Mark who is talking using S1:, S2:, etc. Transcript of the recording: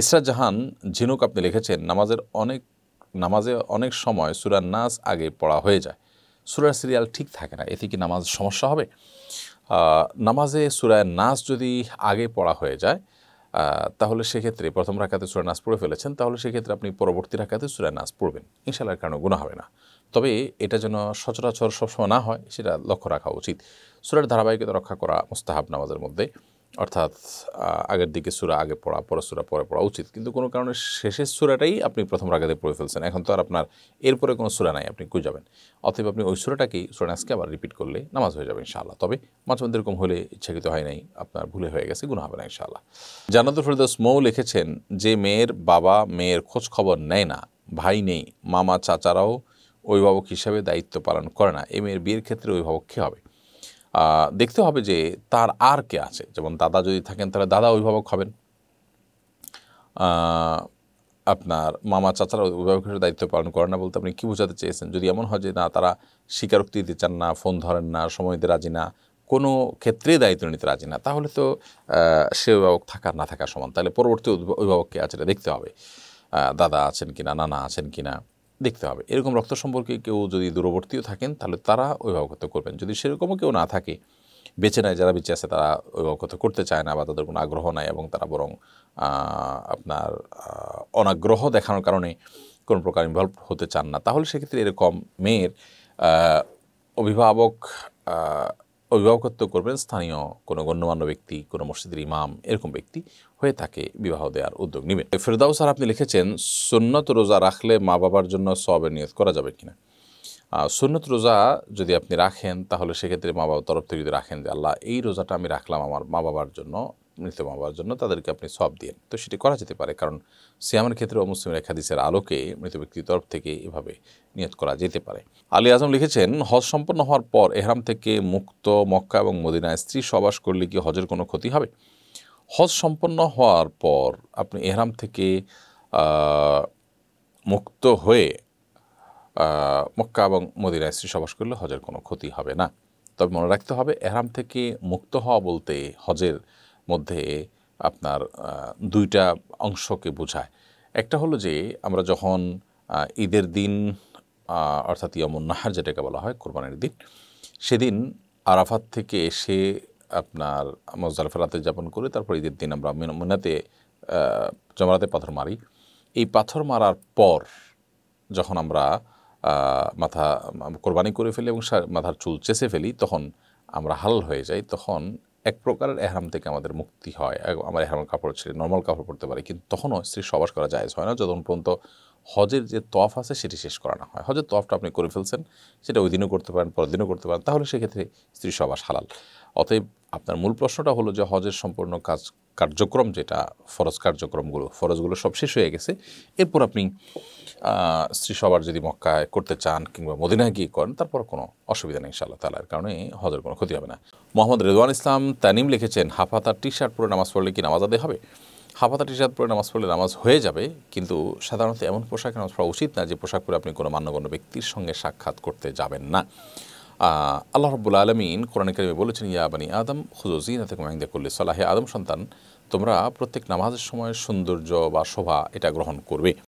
S1: ইসরা জাহান ঝিনুক আপনি লিখেছেন নামাজের অনেক নামাজে অনেক সময় সুরার নাচ আগে পড়া হয়ে যায় সুরার সিরিয়াল ঠিক থাকে না এতে কি নামাজ সমস্যা হবে নামাজে সুরায় নাচ যদি আগে পড়া হয়ে যায় তাহলে সেক্ষেত্রে প্রথম রাখাতে সুরায় নাচ পড়ে ফেলেছেন তাহলে সেক্ষেত্রে আপনি পরবর্তী রাখাতে সুরায় নাচ পড়বেন ইনশাল্লাহ কারণে গুণা হবে না তবে এটা যেন সচরাচর সবসময় না হয় সেটা লক্ষ্য রাখা উচিত সুরার ধারাবাহিকতা রক্ষা করা মোস্তাহাব নামাজের মধ্যে অর্থাৎ আগের দিকে সুরা আগে পড়া পরে সুরা পরে পড়া উচিত কিন্তু কোনো কারণে শেষের সুরাটাই আপনি প্রথম রাগাতে পড়ে ফেলছেন এখন তো আর আপনার এরপরে কোনো সুরা নাই আপনি কই যাবেন অথবা আপনি ওই সুরাটাকেই সুরানাসকে আবার রিপিট করলে নামাজ হয়ে যাবে ইনশাআল্লাহ তবে মাঝে মধ্যে এরকম হলে ইচ্ছাকৃত হয় নাই আপনার ভুলে হয়ে গেছে গুণ হবে না ইনশাআল্লাহ জান্নাতুল ফেরদৌস মৌ লিখেছেন যে মেয়ের বাবা মেয়ের খোঁজ খবর নেয় না ভাই নেই মামা চাচারাও অভিভাবক হিসাবে দায়িত্ব পালন করে না এ মেয়ের বিয়ের ক্ষেত্রে অভিভাবক কী হবে দেখতে হবে যে তার আর কে আছে যেমন দাদা যদি থাকেন তাহলে দাদা অভিভাবক হবেন আপনার মামা চাচারা অভিভাবক হিসেবে দায়িত্ব পালন করেন না বলতে আপনি কী বোঝাতে চেয়েছেন যদি এমন হয় যে না তারা স্বীকারোক্তি দিতে চান না ফোন ধরেন না সময় দিতে রাজি না কোনো ক্ষেত্রে দায়িত্ব নিতে রাজি না তাহলে তো সে অভিভাবক থাকার না থাকা সমান তাহলে পরবর্তী অভিভাবককে আছে দেখতে হবে দাদা আছেন কিনা নানা আছেন কিনা দেখতে হবে এরকম রক্ত সম্পর্কে কেউ যদি দূরবর্তীও থাকেন তাহলে তারা অভিভাবকত্ব করবেন যদি সেরকমও কেউ না থাকে বেছে নেয় যারা বেঁচে আছে তারা অভিভাবকত্ব করতে চায় না বা তাদের কোনো আগ্রহ নাই এবং তারা বরং আপনার অনাগ্রহ দেখানোর কারণে কোনো প্রকার ইনভলভ হতে চান না তাহলে সেক্ষেত্রে এরকম মেয়ের অভিভাবক অভিভাবকত্ব করবেন স্থানীয় কোনো গণ্যমান্য ব্যক্তি কোনো মসজিদের ইমাম এরকম ব্যক্তি হয়ে থাকে বিবাহ দেওয়ার উদ্যোগ নেবেন ফেরদাউ স্যার আপনি লিখেছেন সুন্নত রোজা রাখলে মা বাবার জন্য সবের নিয়ত করা যাবে কিনা সুন্নত রোজা যদি আপনি রাখেন তাহলে সেক্ষেত্রে মা বাবার তরফ থেকে যদি রাখেন যে আল্লাহ এই রোজাটা আমি রাখলাম আমার মা বাবার জন্য মৃত মাবার জন্য তাদেরকে আপনি সব দিয়ে তো সেটি করা যেতে পারে কারণ সিয়ামের ক্ষেত্রে মুসলিমের হাদিসের আলোকে মৃত ব্যক্তির তরফ থেকে এভাবে নিয়ত করা যেতে পারে আলী আজম লিখেছেন হজ সম্পন্ন হওয়ার পর এহরাম থেকে মুক্ত মক্কা এবং মদিনায় স্ত্রী সবাস করলে কি হজের কোনো ক্ষতি হবে হজ সম্পন্ন হওয়ার পর আপনি এহরাম থেকে মুক্ত হয়ে মক্কা এবং মদিনায় স্ত্রী সবাস করলে হজের কোনো ক্ষতি হবে না তবে মনে রাখতে হবে এহরাম থেকে মুক্ত হওয়া বলতে হজের মধ্যে আপনার দুইটা অংশকে বোঝায় একটা হলো যে আমরা যখন ঈদের দিন অর্থাৎ ইয়মুন নাহার যেটাকে বলা হয় কোরবানির দিন সেদিন আরাফাত থেকে এসে আপনার মজদালফা যাপন করে তারপর ঈদের দিন আমরা মিনাতে জমরাতে পাথর মারি এই পাথর মারার পর যখন আমরা মাথা কোরবানি করে ফেলি এবং মাথার চুল চেসে ফেলি তখন আমরা হাল হয়ে যাই তখন এক প্রকারের এহরাম থেকে আমাদের মুক্তি হয় আমার এহরাম কাপড় ছেড়ে নর্মাল কাপড় পরতে পারে কিন্তু তখনও স্ত্রী সবাস করা যায় হয় না যতক্ষণ পর্যন্ত হজের যে তফ আছে সেটি শেষ করানো হয় হজের তফটা আপনি করে ফেলছেন সেটা ওই দিনও করতে পারেন পরের দিনও করতে পারেন তাহলে সেক্ষেত্রে স্ত্রী সবাস হালাল অতএব আপনার মূল প্রশ্নটা হলো যে হজের সম্পূর্ণ কাজ কার্যক্রম যেটা ফরজ কার্যক্রমগুলো ফরজগুলো সব শেষ হয়ে গেছে এরপর আপনি স্ত্রী সবার যদি মক্কায় করতে চান কিংবা মদিনায় গিয়ে করেন তারপর কোনো অসুবিধা নেই ইনশাল্লাহ তালার কারণে হজের কোনো ক্ষতি হবে না মোহাম্মদ রেজওয়ান ইসলাম তানিম লিখেছেন হাফাতার টি শার্ট পরে নামাজ পড়লে কি নামাজ আদায় হবে হাফাতা টি শার্ট পরে নামাজ পড়লে নামাজ হয়ে যাবে কিন্তু সাধারণত এমন পোশাকে নামাজ পড়া উচিত না যে পোশাক পরে আপনি কোনো মান্যগণ্য ব্যক্তির সঙ্গে সাক্ষাৎ করতে যাবেন না আল্লাহ রব্বুল আলমিন কোরআন কারিমে বলেছেন ইয়া আদম হুজুজিন থেকে কমাইন্দা করলে সালাহে আদম সন্তান তোমরা প্রত্যেক নামাজের সময় সৌন্দর্য বা শোভা এটা গ্রহণ করবে